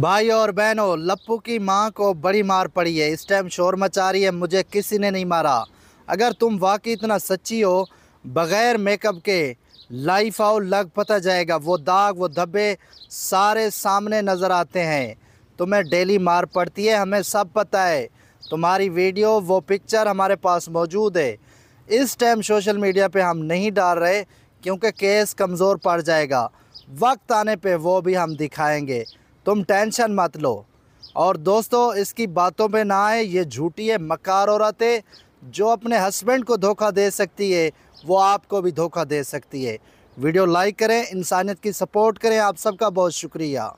भाई और बहनों लप्पू की माँ को बड़ी मार पड़ी है इस टाइम शोर मचा रही है मुझे किसी ने नहीं मारा अगर तुम वाकई इतना सच्ची हो बग़ैर मेकअप के लाइफ आओ लग पता जाएगा वो दाग वो धब्बे सारे सामने नज़र आते हैं तुम्हें डेली मार पड़ती है हमें सब पता है तुम्हारी वीडियो वो पिक्चर हमारे पास मौजूद है इस टाइम सोशल मीडिया पर हम नहीं डाल रहे क्योंकि केस कमज़ोर पड़ जाएगा वक्त आने पर वो भी हम दिखाएँगे तुम टेंशन मत लो और दोस्तों इसकी बातों पे ना आए ये झूठी है मकार औरतें जो अपने हस्बैंड को धोखा दे सकती है वो आपको भी धोखा दे सकती है वीडियो लाइक करें इंसानियत की सपोर्ट करें आप सबका बहुत शुक्रिया